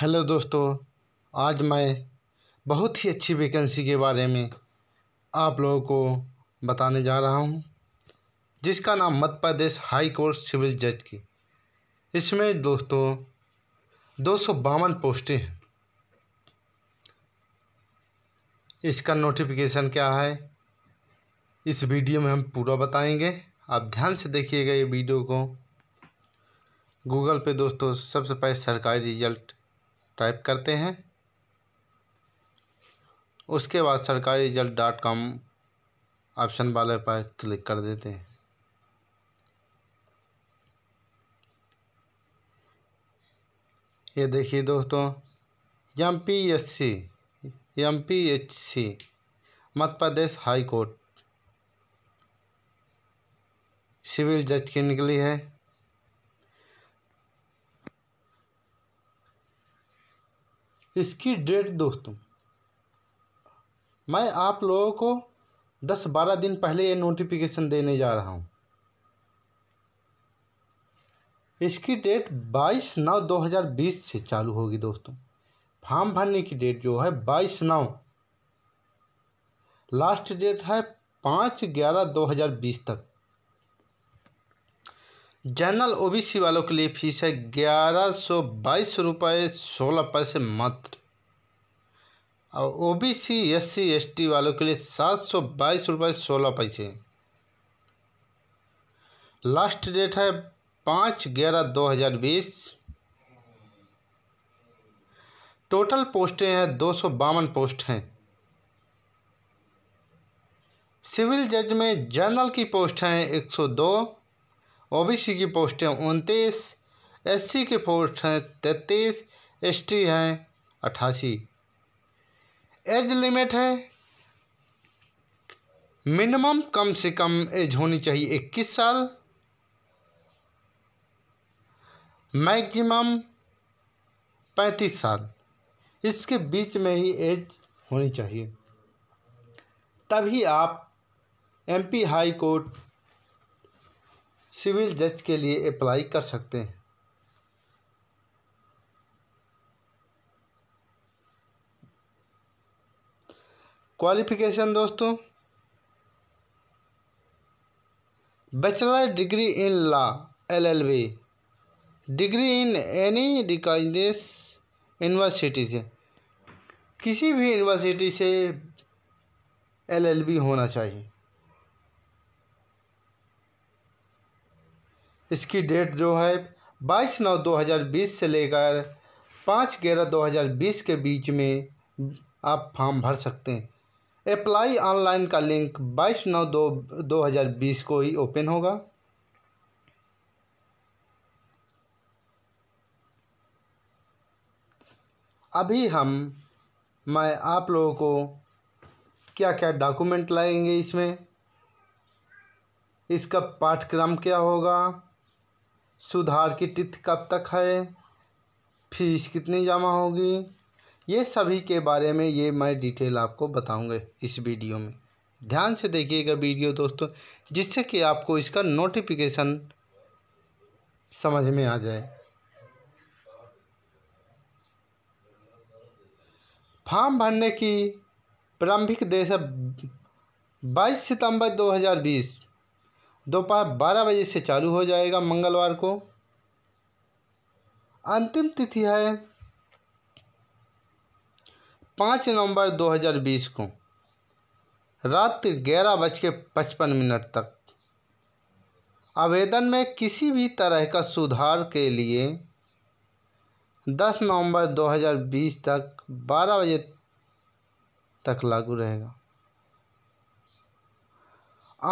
hello दोस्तों आज मैं बहुत ही अच्छी वैकेंसी के बारे में आप लोगों को बताने जा रहा हूं जिसका नाम Madhya Pradesh high court civil जज की इसमें दोस्तों दो सौ बावन पोस्टें हैं इसका नोटिफिकेशन क्या है इस वीडियो में हम पूरा बताएंगे आप ध्यान से देखिएगा ये वीडियो को गूगल पे दोस्तों सबसे पहले सरकारी रिजल्ट टाइप करते हैं उसके बाद सरकारी रिजल्ट डॉट कॉम ऑप्शन वाले पर क्लिक कर देते हैं ये देखिए दोस्तों M P S C M P H C Madhya Pradesh high court civil जज की निकली है इसकी डेट दोस्तों मैं आप लोगों को दस बारह दिन पहले ये नोटिफिकेशन देने जा रहा हूँ इसकी डेट बाईस नौ दो हज़ार बीस से चालू होगी दोस्तों फॉर्म भरने की डेट जो है बाईस नौ लास्ट डेट है पाँच ग्यारह दो हज़ार बीस तक जनरल ओबीसी वालों के लिए फीस है ग्यारह सौ बाईस रुपये सोलह पैसे मात्र और ओबीसी एससी एसटी वालों के लिए सात सौ बाईस रुपये सोलह पैसे लास्ट डेट है पाँच ग्यारह दो हज़ार बीस टोटल पोस्टें हैं दो सौ बावन पोस्ट हैं सिविल जज में जनरल की पोस्ट हैं एक सौ दो ओबीसी की पोस्ट हैं उनतीस एस की पोस्ट हैं तैतीस टी हैं अट्ठासी एज लिमिट है मिनिमम कम से कम एज होनी चाहिए इक्कीस साल मैक्सिमम पैंतीस साल इसके बीच में ही एज होनी चाहिए तभी आप एमपी हाई कोर्ट सिविल जज के लिए अप्लाई कर सकते हैं क्वालिफिकेशन दोस्तों bachelor degree in law L L B degree in any recognised university से किसी भी यूनिवर्सिटी से एल एल बी होना चाहिए इसकी डेट जो है बाईस नौ 2020 से लेकर पाँच ग्यारह 2020 के बीच में आप फॉर्म भर सकते हैं अप्लाई ऑनलाइन का लिंक बाईस नौ दो दो हज़ार बीस को ही ओपन होगा अभी हम मैं आप लोगों को क्या क्या डॉक्यूमेंट लाएंगे इसमें इसका पाठ्यक्रम क्या होगा सुधार की तिथि कब तक है फीस कितनी जमा होगी ये सभी के बारे में ये मैं डिटेल आपको बताऊंगा इस वीडियो में ध्यान से देखिएगा वीडियो दोस्तों जिससे कि आपको इसका नोटिफिकेशन समझ में आ जाए फॉर्म भरने की प्रारंभिक देश है बाईस सितंबर बीस दोपहर बारह बजे से चालू हो जाएगा मंगलवार को अंतिम तिथि है पाँच नवंबर 2020 को रात ग्यारह बज के पचपन मिनट तक आवेदन में किसी भी तरह का सुधार के लिए 10 नवंबर 2020 तक 12 बजे तक लागू रहेगा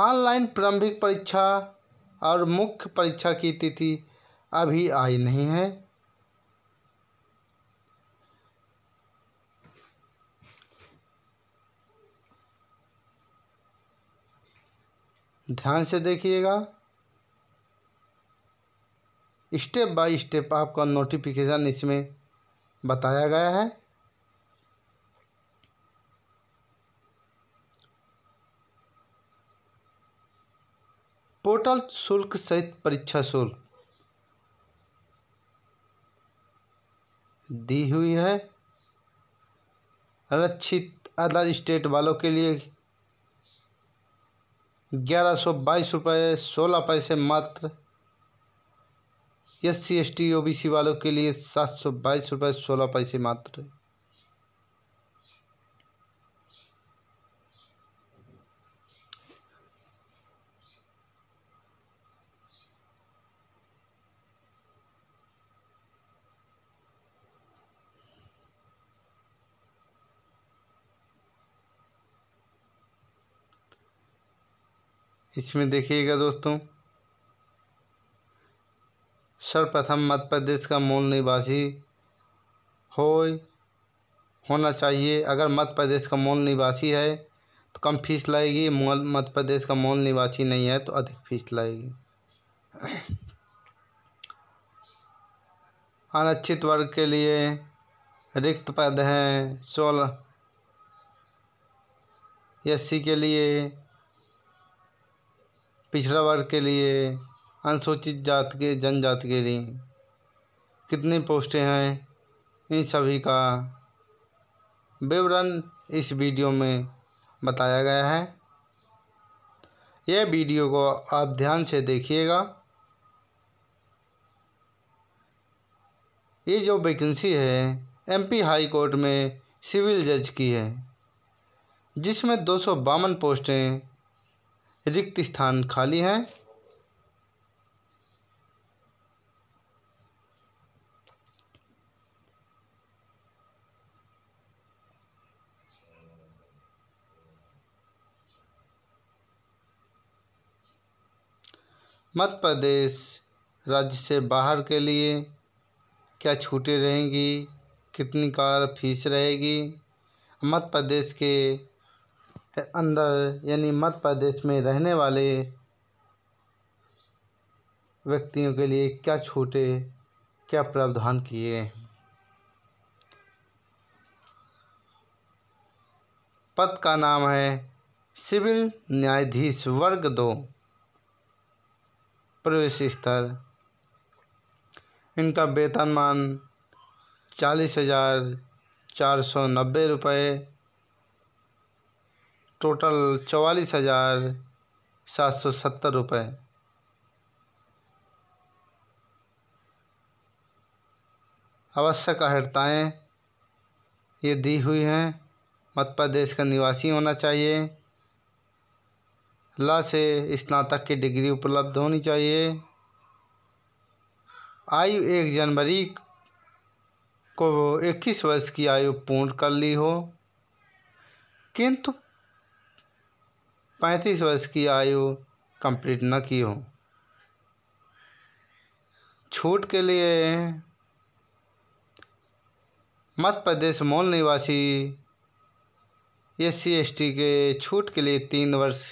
ऑनलाइन प्रारंभिक परीक्षा और मुख्य परीक्षा की तिथि अभी आई नहीं है ध्यान से देखिएगा स्टेप बाय स्टेप आपका नोटिफिकेशन इसमें बताया गया है पोर्टल शुल्क सहित परीक्षा शुल्क दी हुई है रक्षित अदर स्टेट वालों के लिए ग्यारह सौ बाईस रुपये सोलह पैसे मात्र S C S T O B C वालों के लिए सात सौ बाईस रुपये सोलह पैसे मात्र इसमें देखिएगा दोस्तों सर्वप्रथम मध्य प्रदेश का मूल निवासी हो होना चाहिए अगर मध्य प्रदेश का मूल निवासी है तो कम फीस लाएगी मध्य प्रदेश का मूल निवासी नहीं है तो अधिक फीस लाएगी अनिश्चित वर्ग के लिए रिक्त पद हैं सोलह एस के लिए पिछड़ा वर्ग के लिए अनुसूचित जाति के जनजाति के लिए कितनी पोस्टें हैं इन सभी का विवरण इस वीडियो में बताया गया है यह वीडियो को आप ध्यान से देखिएगा ये जो वैकेंसी है एमपी हाई कोर्ट में सिविल जज की है जिसमें दो सौ बावन पोस्टें रिक्त स्थान खाली है मध्य प्रदेश राज्य से बाहर के लिए क्या छूटें रहेंगी कितनी कार फीस रहेगी मध्य प्रदेश के अंदर यानी मध्य प्रदेश में रहने वाले व्यक्तियों के लिए क्या छूटे क्या प्रावधान किए पद का नाम है सिविल न्यायाधीश वर्ग दो प्रवेश स्तर इनका वेतनमान चालीस हज़ार चार सौ नब्बे रुपये टोटल चौवालीस हज़ार सात सौ सत्तर रुपये आवश्यक अहर्ताएँ ये दी हुई हैं मध्य प्रदेश का निवासी होना चाहिए ला से स्नातक की डिग्री उपलब्ध होनी चाहिए आयु एक जनवरी को इक्कीस वर्ष की आयु पूर्ण कर ली हो किंतु पैंतीस वर्ष की आयु कंप्लीट न की हो छूट के लिए मध्य प्रदेश मूल निवासी एस सी एस टी के छूट के लिए तीन वर्ष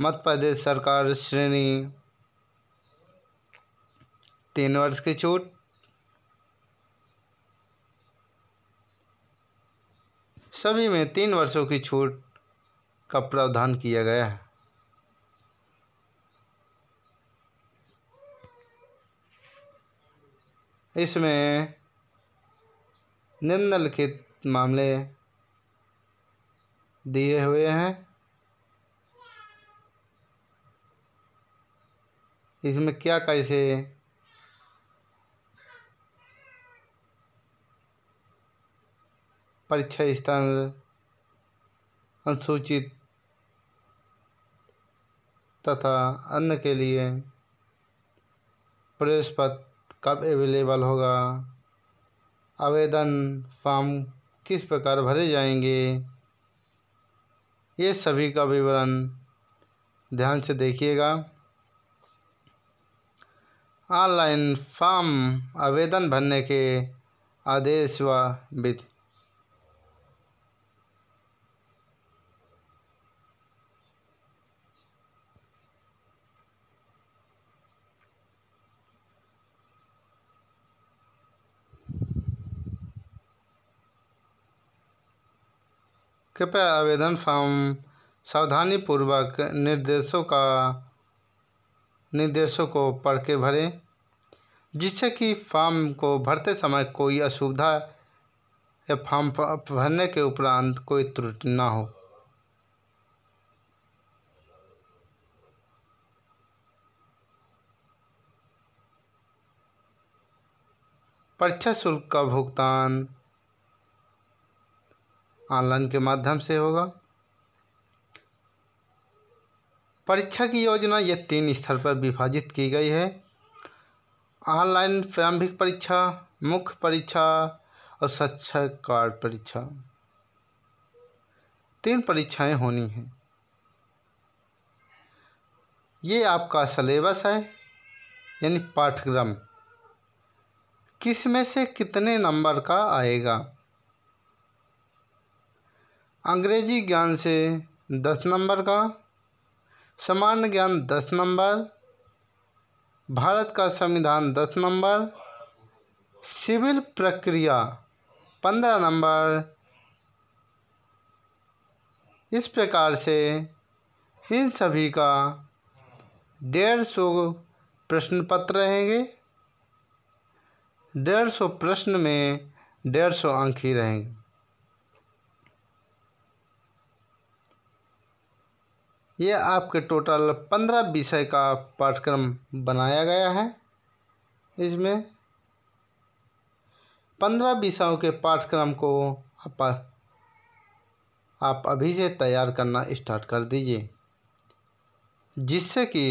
मध्य प्रदेश सरकार श्रेणी तीन वर्ष की छूट सभी में तीन वर्षों की छूट का प्रावधान किया गया है इसमें निम्नलिखित मामले दिए हुए हैं इसमें क्या कैसे परीक्षा स्थान अनुसूचित तथा अन्न के लिए प्रवेश पत्र कब अवेलेबल होगा आवेदन फॉर्म किस प्रकार भरे जाएंगे ये सभी का विवरण ध्यान से देखिएगा ऑनलाइन फॉर्म आवेदन भरने के आदेश व विधि कृपया आवेदन फॉर्म सावधानीपूर्वक निर्देशों का निर्देशों को पढ़ के भरें जिससे कि फॉर्म को भरते समय कोई असुविधा या फॉर्म भरने के उपरांत कोई त्रुटि ना हो परीक्षा शुल्क का भुगतान ऑनलाइन के माध्यम से होगा परीक्षा की योजना यह तीन स्तर पर विभाजित की गई है ऑनलाइन प्रारंभिक परीक्षा मुख्य परीक्षा और कार्ड परीक्षा तीन परीक्षाएं होनी हैं ये आपका सलेबस है यानी पाठ्यक्रम किस में से कितने नंबर का आएगा अंग्रेजी ज्ञान से दस नंबर का सामान्य ज्ञान दस नंबर भारत का संविधान दस नंबर सिविल प्रक्रिया पंद्रह नंबर इस प्रकार से इन सभी का डेढ़ सौ प्रश्न पत्र रहेंगे डेढ़ सौ प्रश्न में डेढ़ सौ अंक ही रहेंगे ये आपके टोटल पंद्रह विषय का पाठ्यक्रम बनाया गया है इसमें पंद्रह विषयों के पाठ्यक्रम को आप, आप अभी से तैयार करना स्टार्ट कर दीजिए जिससे कि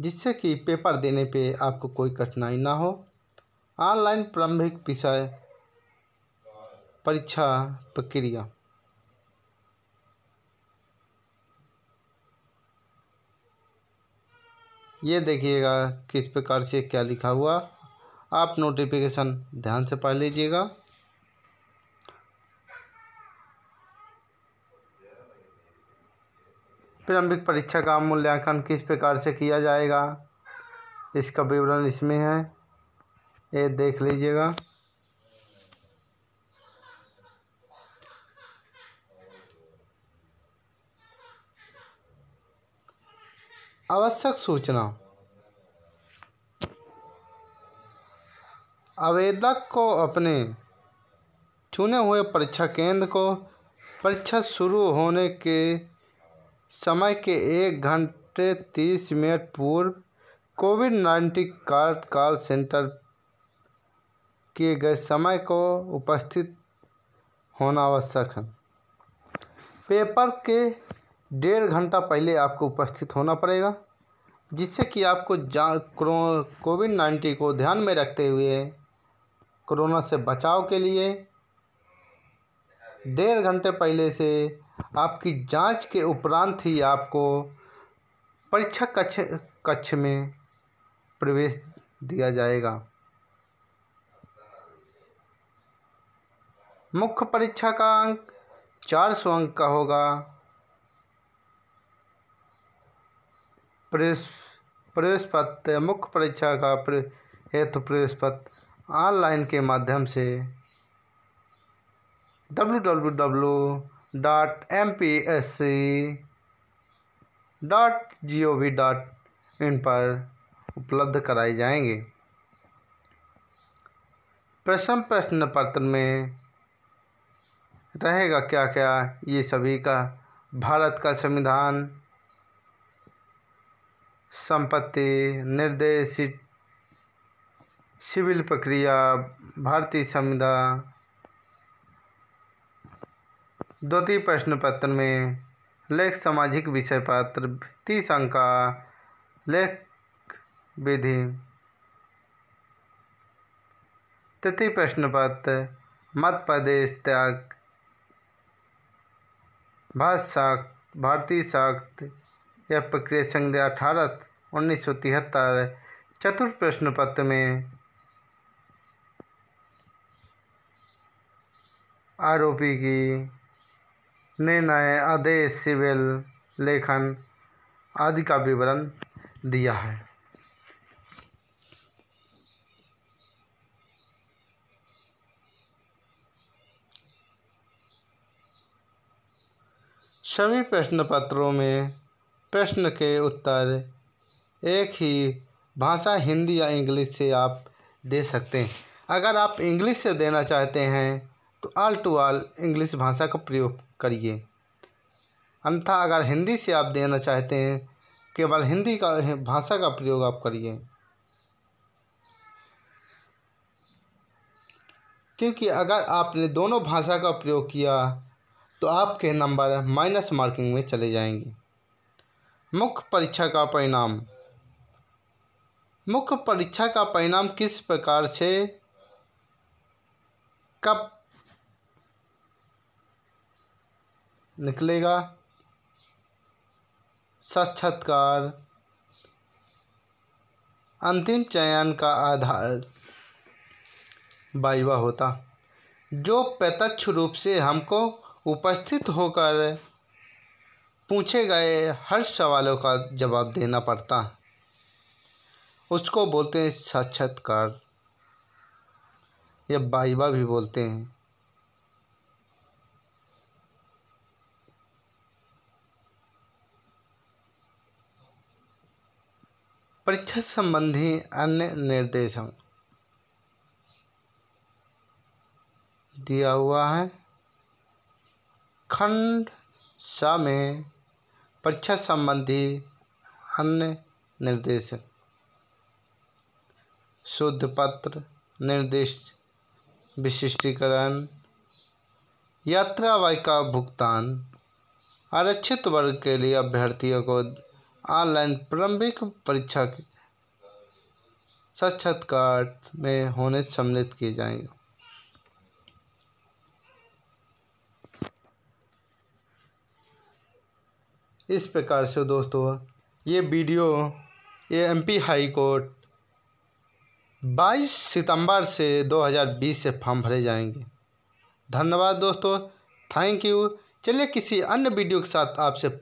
जिससे कि पेपर देने पे आपको कोई कठिनाई ना हो ऑनलाइन प्रारंभिक विषय परीक्षा प्रक्रिया ये देखिएगा किस प्रकार से क्या लिखा हुआ आप नोटिफिकेशन ध्यान से पढ़ लीजिएगा प्रारंभिक परीक्षा का मूल्यांकन किस प्रकार से किया जाएगा इसका विवरण इसमें है ये देख लीजिएगा आवश्यक सूचना आवेदक को अपने चुने हुए परीक्षा केंद्र को परीक्षा शुरू होने के समय के एक घंटे तीस मिनट पूर्व COVID nineteen card call centre किए गए समय को उपस्थित होना आवश्यक है पेपर के डेढ़ घंटा पहले आपको उपस्थित होना पड़ेगा जिससे कि आपको कोविड नाइन्टीन को ध्यान में रखते हुए कोरोना से बचाव के लिए डेढ़ घंटे पहले से आपकी जांच के उपरांत ही आपको परीक्षा कक्ष कक्ष में प्रवेश दिया जाएगा मुख्य परीक्षा का अंक चार सौ अंक का होगा प्रवेश प्रवेश पत्र मुख्य परीक्षा का हेतु प्रवेश पत्र ऑनलाइन के माध्यम से W W W dot M P S C dot G O V dot in पर उपलब्ध कराए जाएंगे प्रश्न प्रश्न पत्र में रहेगा क्या क्या ये सभी का भारत का संविधान संपत्ति निर्देशित सिविल प्रक्रिया भारतीय संविधान द्वितीय प्रश्न पत्र में लेख सामाजिक विषय पत्र तीस अंक का लेख विधि तृतीय प्रश्न पत्र मध्य प्रदेश त्याग भाषा भारतीय साख्त यह प्रक्रिया संध्या अठारह उन्नीस सौ तिहत्तर चतुर्थ प्रश्न पत्र में आरोपी की निर्णय आदेश सिविल लेखन आदि का विवरण दिया है सभी प्रश्न पत्रों में प्रश्न के उत्तर एक ही भाषा हिंदी या इंग्लिश से आप दे सकते हैं अगर आप इंग्लिश से देना चाहते हैं तो आल टू आल इंग्लिश भाषा का प्रयोग करिए अन्यथा अगर हिंदी से आप देना चाहते हैं केवल हिंदी का भाषा का प्रयोग आप करिए क्योंकि अगर आपने दोनों भाषा का प्रयोग किया तो आपके नंबर माइनस मार्किंग में चले जाएंगे मुख्य परीक्षा का परिणाम मुख्य परीक्षा का परिणाम किस प्रकार से कब निकलेगा साक्षात्कार अंतिम चयन का आधार वाइवा होता जो प्रत्यक्ष रूप से हमको उपस्थित होकर पूछे गए हर सवालों का जवाब देना पड़ता उसको बोलते हैं साक्षात्कार या बाइबा भी बोलते हैं परीक्षा संबंधी अन्य निर्देशों दिया हुआ है खंड सा में परीक्षा संबंधी अन्य निर्देश शुद्ध पत्र निर्दिष्ट विशिष्टीकरण यात्रा व्यय का भुगतान आरक्षित वर्ग के लिए अभ्यर्थियों को ऑनलाइन प्रारंभिक परीक्षा साक्षात्कार में होने सम्मिलित किए जाएंगे इस प्रकार से दोस्तों ये वीडियो ये एमपी हाई कोर्ट 22 सितंबर से 2020 से फॉर्म भरे जाएंगे धन्यवाद दोस्तों थैंक यू चलिए किसी अन्य वीडियो के साथ आपसे